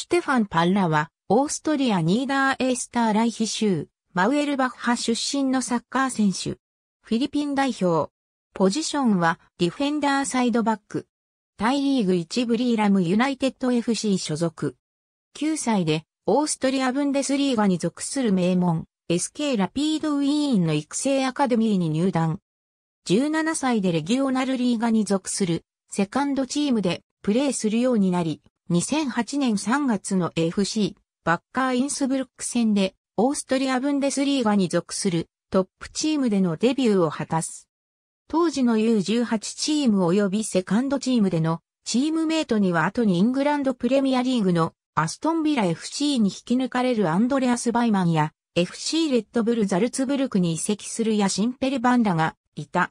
シュテファン・パッラは、オーストリア・ニーダー・エースター・ライヒ州、マウエルバッハ出身のサッカー選手。フィリピン代表。ポジションは、ディフェンダーサイドバック。タイリーグ1ブリーラムユナイテッド FC 所属。9歳で、オーストリア・ブンデスリーガに属する名門、SK ラピードウィーンの育成アカデミーに入団。17歳でレギュオナルリーガに属する、セカンドチームでプレーするようになり、2008年3月の FC バッカーインスブルック戦でオーストリアブンデスリーガに属するトップチームでのデビューを果たす。当時の U18 チーム及びセカンドチームでのチームメイトには後にイングランドプレミアリーグのアストンビラ FC に引き抜かれるアンドレアス・バイマンや FC レッドブル・ザルツブルクに移籍するヤシンペルバンラがいた。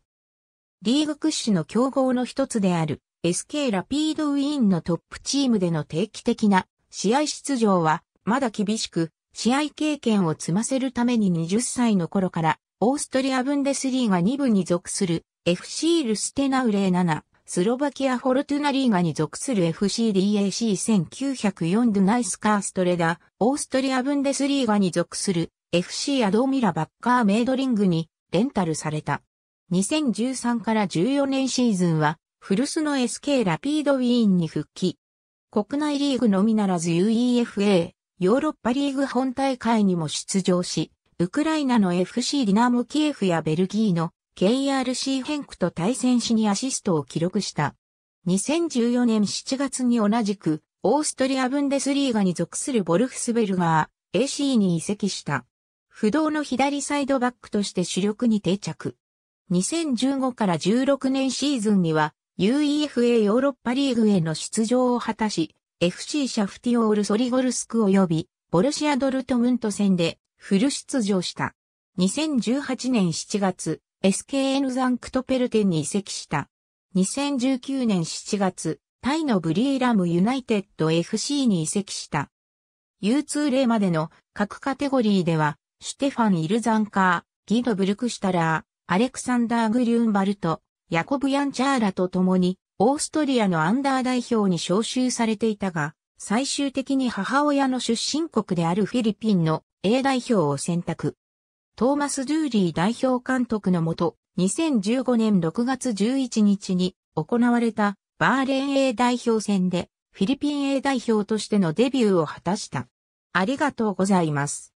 リーグ屈指の競合の一つである SK ラピードウィーンのトップチームでの定期的な試合出場はまだ厳しく、試合経験を積ませるために20歳の頃から、オーストリアブンデスリーガ2部に属する FC ルステナウレー7、スロバキアフォルトゥナリーガに属する FCDAC1904 ドゥナイスカーストレダ、オーストリアブンデスリーガに属する FC アドーミラバッカーメイドリングにレンタルされた。2013から14年シーズンは古巣の SK ラピードウィーンに復帰。国内リーグのみならず UEFA、ヨーロッパリーグ本大会にも出場し、ウクライナの FC ディナムキエフやベルギーの KRC ヘンクと対戦しにアシストを記録した。2014年7月に同じく、オーストリアブンデスリーガに属するボルフスベルガー、AC に移籍した。不動の左サイドバックとして主力に定着。2015から16年シーズンには、UEFA ヨーロッパリーグへの出場を果たし、FC シャフティオール・ソリゴルスク及び、ボルシア・ドルトムント戦でフル出場した。2018年7月、SKN ザンクトペルテンに移籍した。2019年7月、タイのブリーラムユナイテッド FC に移籍した。U2 例までの各カテゴリーでは、シュテファン・イルザンカー、ギド・ブルクシュタラー、アレクサンダー・グリューンバルト、ヤコブ・ヤンチャーラと共に、オーストリアのアンダー代表に招集されていたが、最終的に母親の出身国であるフィリピンの A 代表を選択。トーマス・ドゥーリー代表監督のもと、2015年6月11日に行われたバーレン A 代表戦でフィリピン A 代表としてのデビューを果たした。ありがとうございます。